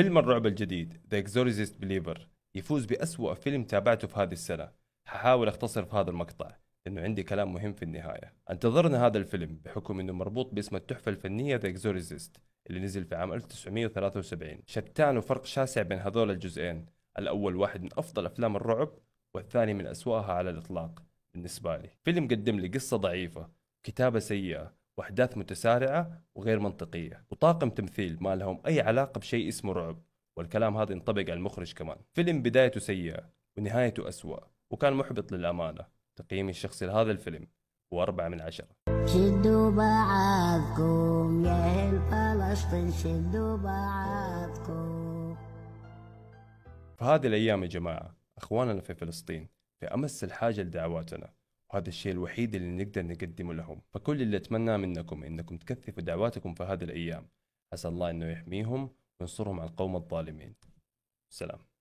فيلم الرعب الجديد ذا Exorcist بليفر يفوز بأسوأ فيلم تابعته في هذه السنة ححاول اختصر في هذا المقطع لأنه عندي كلام مهم في النهاية انتظرنا هذا الفيلم بحكم أنه مربوط باسم التحفة الفنية ذا Exorcist اللي نزل في عام 1973 شتان وفرق شاسع بين هذول الجزئين الأول واحد من أفضل أفلام الرعب والثاني من أسوأها على الإطلاق بالنسبة لي فيلم قدم لي قصة ضعيفة كتابة سيئة واحداث متسارعه وغير منطقيه وطاقم تمثيل ما لهم اي علاقه بشيء اسمه رعب والكلام هذا ينطبق على المخرج كمان فيلم بدايته سيئه ونهايته اسوا وكان محبط للامانه تقييمي الشخصي لهذا الفيلم هو أربعة من عشرة شدوا بعضكم يا أهل فلسطين شدوا بعضكم في هذه الأيام يا جماعة أخواننا في فلسطين في أمس الحاجة لدعواتنا وهذا الشيء الوحيد اللي نقدر نقدمه لهم فكل اللي أتمناه منكم إنكم تكثفوا دعواتكم في هذه الأيام عسى الله أنه يحميهم وينصرهم على القوم الظالمين سلام